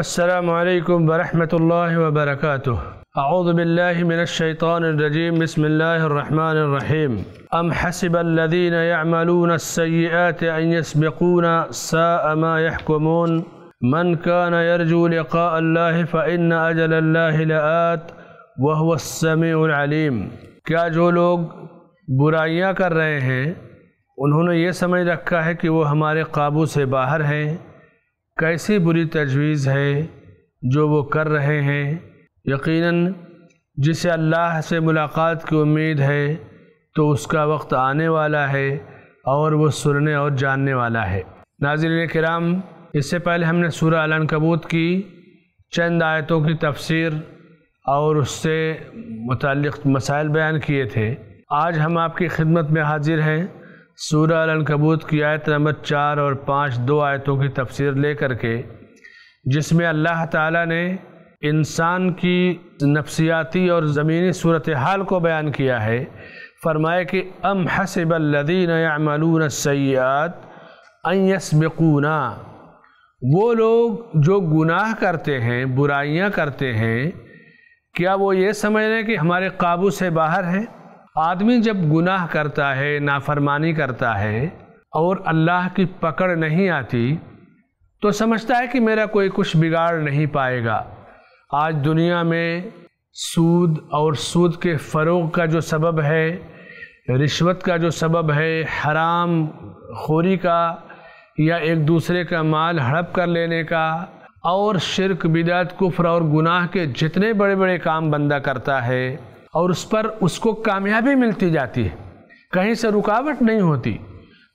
السلام عليكم ورحمة الله وبركاته أعوذ بالله من الشيطان الرجيم بسم الله الرحمن الرحيم أم حسب الذين يعملون السيئات أن يسبقون ساء ما يحكمون من كان يرجو لقاء الله فإن أجل الله لآت وهو السميع العليم جو لوگ برائیاں کر رہے ہیں انہوں نے یہ سمجھ رکھا ہے کہ وہ ہمارے قابو سے باہر ہیں कैसी बुरी तजवीज़ है जो वो कर रहे हैं यकीनन जिसे अल्लाह से मुलाकात की उम्मीद है तो उसका वक्त आने वाला है और वो सुनने और जानने वाला है नाजिल कराम इससे पहले हमने सूर अलन कबूत की चंद आयतों की तफसीर और उससे मुतल मसाइल बयान किए थे आज हम आपकी खिदमत में हाजिर हैं सूर अलकबूत की आयत नंबर चार और पाँच दो आयतों की तफसीर ले करके जिसमें अल्लाह ताला ने इंसान की नफसियाती और ज़मीनी सूरत हाल को बयान किया है फरमाए कि अम हसबल्लिन यामलून सयात अयसबकूना वो लोग जो गुनाह करते हैं बुराइयां करते हैं क्या वो ये समझ रहे हैं कि हमारे काबू से बाहर हैं आदमी जब गुनाह करता है नाफरमानी करता है और अल्लाह की पकड़ नहीं आती तो समझता है कि मेरा कोई कुछ बिगाड़ नहीं पाएगा आज दुनिया में सूद और सूद के फ़रोग का जो सबब है रिश्वत का जो सबब है हराम खोरी का या एक दूसरे का माल हड़प कर लेने का और शिरक बिदात कुफ्र और गुनाह के जितने बड़े बड़े काम बंदा करता है और उस पर उसको कामयाबी मिलती जाती है कहीं से रुकावट नहीं होती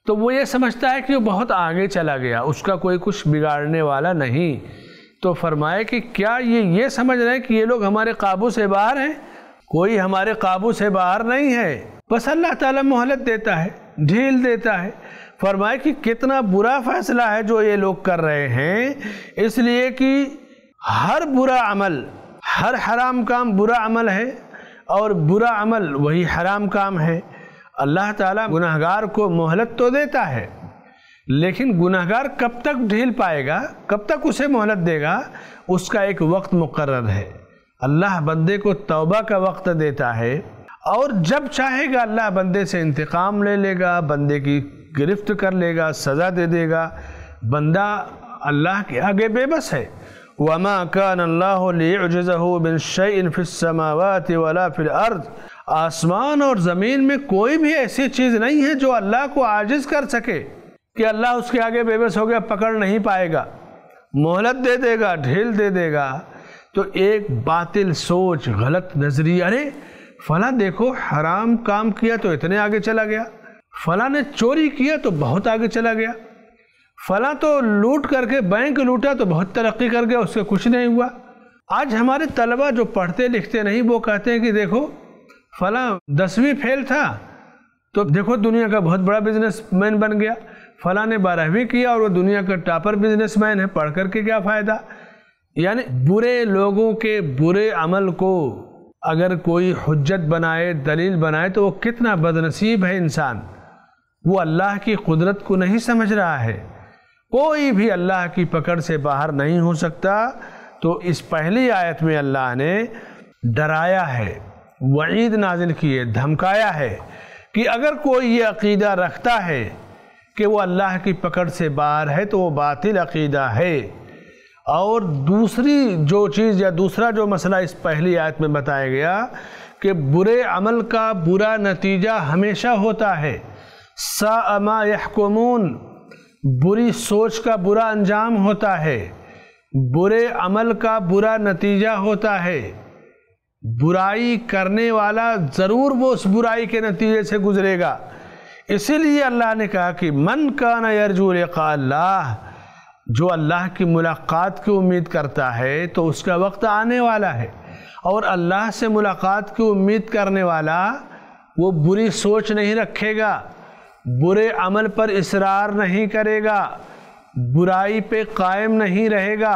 तो वो ये समझता है कि वो बहुत आगे चला गया उसका कोई कुछ बिगाड़ने वाला नहीं तो फरमाए कि क्या ये ये समझ रहे हैं कि ये लोग हमारे काबू से बाहर हैं कोई हमारे काबू से बाहर नहीं है बस अल्लाह ताला मोहलत देता है ढील देता है फरमाए कि कितना बुरा फैसला है जो ये लोग कर रहे हैं इसलिए कि हर बुरा अमल हर हराम काम बुरा अमल है और बुरा अमल वही हराम काम है अल्लाह ताला गुनाहगार को मोहलत तो देता है लेकिन गुनाहगार कब तक ढील पाएगा कब तक उसे मोहलत देगा उसका एक वक्त मुकर है अल्लाह बंदे को तौबा का वक्त देता है और जब चाहेगा अल्लाह बंदे से इंतकाम ले लेगा बंदे की गिरफ्त कर लेगा सज़ा दे देगा बंदा अल्लाह के आगे बेबस है वमा कान वला फिल अर्द आसमान और ज़मीन में कोई भी ऐसी चीज़ नहीं है जो अल्लाह को आजिज़ कर सके कि अल्लाह उसके आगे बेबस हो गया पकड़ नहीं पाएगा मोहलत दे देगा ढील दे देगा तो एक बातिल सोच गलत नज़रिया अरे फला देखो हराम काम किया तो इतने आगे चला गया फला ने चोरी किया तो बहुत आगे चला गया फला तो लूट करके बैंक लूटा तो बहुत तरक्की कर गया उससे कुछ नहीं हुआ आज हमारे तलबा जो पढ़ते लिखते नहीं वो कहते हैं कि देखो फला दसवीं फेल था तो देखो दुनिया का बहुत बड़ा बिजनेसमैन बन गया फला ने बारहवीं किया और वो दुनिया का टॉपर बिजनेसमैन है पढ़ करके क्या फ़ायदा यानी बुरे लोगों के बुरे अमल को अगर कोई हजत बनाए दलील बनाए तो वो कितना बदनसीब है इंसान वो अल्लाह की कुदरत को नहीं समझ रहा है कोई भी अल्लाह की पकड़ से बाहर नहीं हो सकता तो इस पहली आयत में अल्लाह ने डराया है वईद नाजिल किए धमकाया है कि अगर कोई ये अकीदा रखता है कि वो अल्लाह की पकड़ से बाहर है तो वो बातिल अकीदा है और दूसरी जो चीज़ या दूसरा जो मसला इस पहली आयत में बताया गया कि बुरे अमल का बुरा नतीजा हमेशा होता है सा अमा यहकमून बुरी सोच का बुरा अंजाम होता है बुरे अमल का बुरा नतीजा होता है बुराई करने वाला ज़रूर वो उस बुराई के नतीजे से गुजरेगा इसीलिए अल्लाह ने कहा कि मन का नरजुल्ला जो अल्लाह की मुलाकात की उम्मीद करता है तो उसका वक्त आने वाला है और अल्लाह से मुलाकात की उम्मीद करने वाला वो बुरी सोच नहीं रखेगा बुरे अमल पर इसरार नहीं करेगा बुराई पे कायम नहीं रहेगा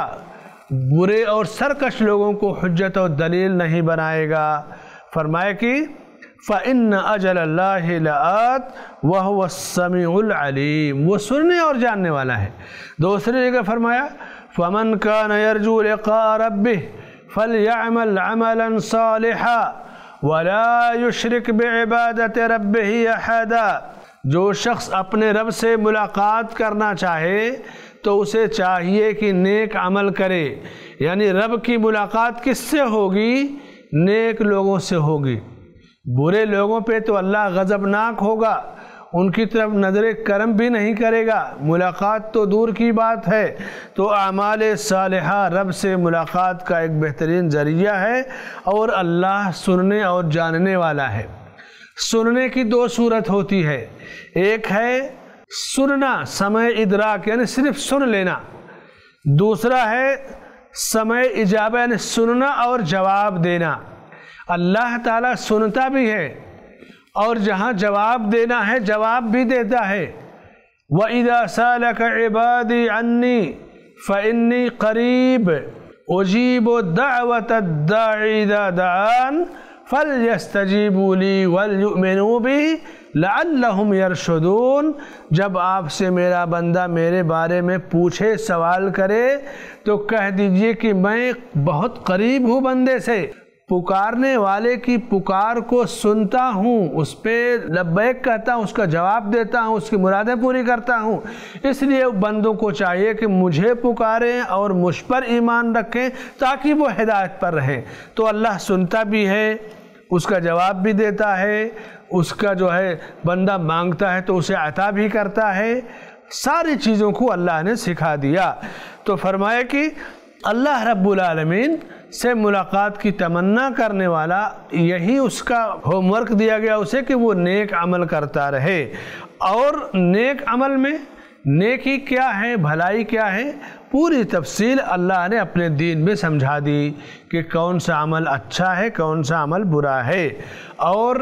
बुरे और सरकश लोगों को हजत और दलील नहीं बनाएगा फरमाए कि फ़िन अजलात वह वसमीम वो सुनने और जानने वाला है दूसरी जगह फरमाया फ़मन का नयरजुल रब फल यामल साल वला युशरक बेबादत रब ही अहदा जो शख्स अपने रब से मुलाकात करना चाहे तो उसे चाहिए कि नेक अमल करे यानी रब की मुलाकात किससे होगी नेक लोगों से होगी बुरे लोगों पे तो अल्लाह गज़बनाक होगा उनकी तरफ नज़र करम भी नहीं करेगा मुलाकात तो दूर की बात है तो आमाल साल रब से मुलाकात का एक बेहतरीन ज़रिया है और अल्लाह सुनने और जानने वाला है सुनने की दो सूरत होती है एक है सुनना समय इदराक यानी सिर्फ सुन लेना दूसरा है समय इजाब यानी सुनना और जवाब देना अल्लाह ताला सुनता भी है और जहाँ जवाब देना है जवाब भी देता है व इदा साल का इबादी अन्नी फ़न्नी करीब उजीब दावत दादान दा फल यस्तजीबूली भी लम यरशदून जब आपसे मेरा बंदा मेरे बारे में पूछे सवाल करे तो कह दीजिए कि मैं बहुत करीब हूँ बंदे से पुकारने वाले की पुकार को सुनता हूँ उस पर लबैक कहता हूँ उसका जवाब देता हूँ उसकी मुरादें पूरी करता हूँ इसलिए बंदों को चाहिए कि मुझे पुकारें और मुझ पर ईमान रखें ताकि वो हिदायत पर रहें तो अल्लाह सुनता भी है उसका जवाब भी देता है उसका जो है बंदा मांगता है तो उसे अता भी करता है सारी चीज़ों को अल्लाह ने सिखा दिया तो फरमाया कि अल्लाह रब्बुल से मुलाकात की तमन्ना करने वाला यही उसका होमवर्क दिया गया उसे कि वो नेक अमल करता रहे और नेक अमल में नेकी क्या है भलाई क्या है पूरी तफसील अल्लाह ने अपने दीन में समझा दी कि कौन सा अमल अच्छा है कौन सा अमल बुरा है और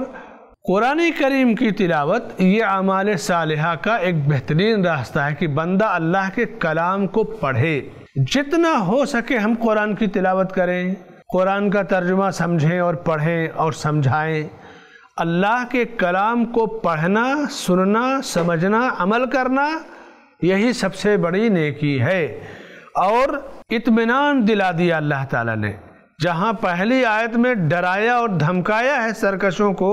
कुरान करीम की तिलावत ये अमाल सालहा का एक बेहतरीन रास्ता है कि बंदा अल्लाह के कलाम को पढ़े जितना हो सके हम कुरान की तिलावत करें कुरान का तर्जुमा समझें और पढ़ें और समझाएं अल्लाह के कलाम को पढ़ना सुनना समझना अमल करना यही सबसे बड़ी नेकी है और इतमान दिला दिया अल्लाह ताला ने जहाँ पहली आयत में डराया और धमकाया है सरकशों को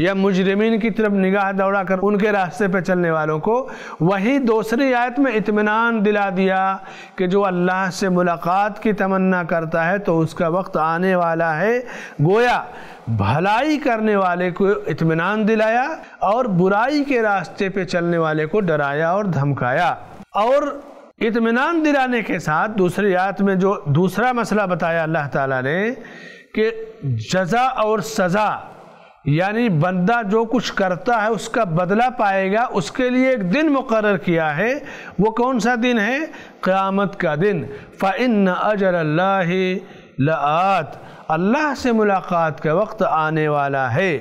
या मुजरमिन की तरफ निगाह दौड़ा कर उनके रास्ते पर चलने वालों को वहीं दूसरी आयत में इतमान दिला दिया कि जो अल्लाह से मुलाकात की तमन्ना करता है तो उसका वक्त आने वाला है गोया भलाई करने वाले को इतमान दिलाया और बुराई के रास्ते पर चलने वाले को डराया और धमकाया और इतमान दिलाने के साथ दूसरी आयत में जो दूसरा मसला बताया अल्लाह ताला ने कि जजा और सज़ा यानी बंदा जो कुछ करता है उसका बदला पाएगा उसके लिए एक दिन मुकर किया है वो कौन सा दिन है क़्यामत का दिन फ़ाइन अजर अल्लाह लात अल्लाह से मुलाकात का वक्त आने वाला है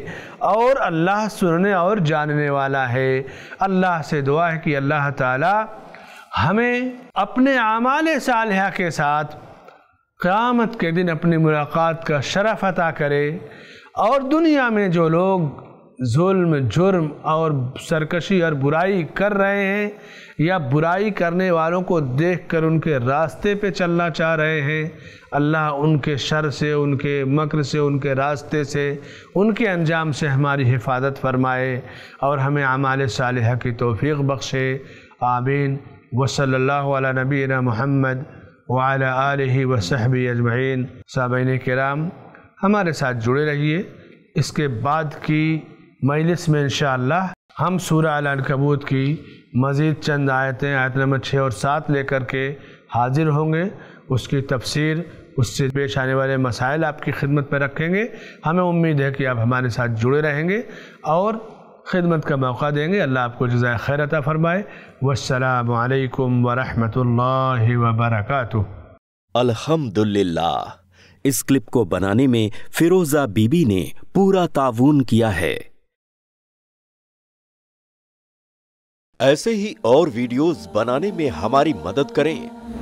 और अल्लाह सुनने और जानने वाला है अल्लाह से दुआ है कि अल्लाह ताला हमें अपने आमाल साल के साथ क़्यामत के दिन अपनी मुलाकात का शरफ अता करे और दुनिया में जो लोग जुल्म जुर्म और सरकशी और बुराई कर रहे हैं या बुराई करने वालों को देखकर उनके रास्ते पे चलना चाह रहे हैं अल्लाह उनके शर से उनके मकर से उनके रास्ते से उनके अंजाम से हमारी हिफाजत फरमाए और हमें आमाल साल की तोफ़ी बख्शे आमीन वसल्ला नबीना मोहम्मद वाल आलि वसहब अजमैन साबिन कराम हमारे साथ जुड़े रहिए इसके बाद की मजलिस में इन हम सूर्य आल कबूत की मज़ीद चंद आयतें आयत नंबर छः और सात लेकर के हाजिर होंगे उसकी तफसीर उससे पेश आने वाले मसाइल आपकी खिदमत पर रखेंगे हमें उम्मीद है कि आप हमारे साथ जुड़े रहेंगे और खिदमत का मौका देंगे अल्लाह आपको जजाय खैर अता फ़रमाए वालकम वरहमल वबरक अल्हम्दुलिल्लाह इस क्लिप को बनाने में फिरोज़ा बीबी ने पूरा ताउन किया है ऐसे ही और वीडियोस बनाने में हमारी मदद करें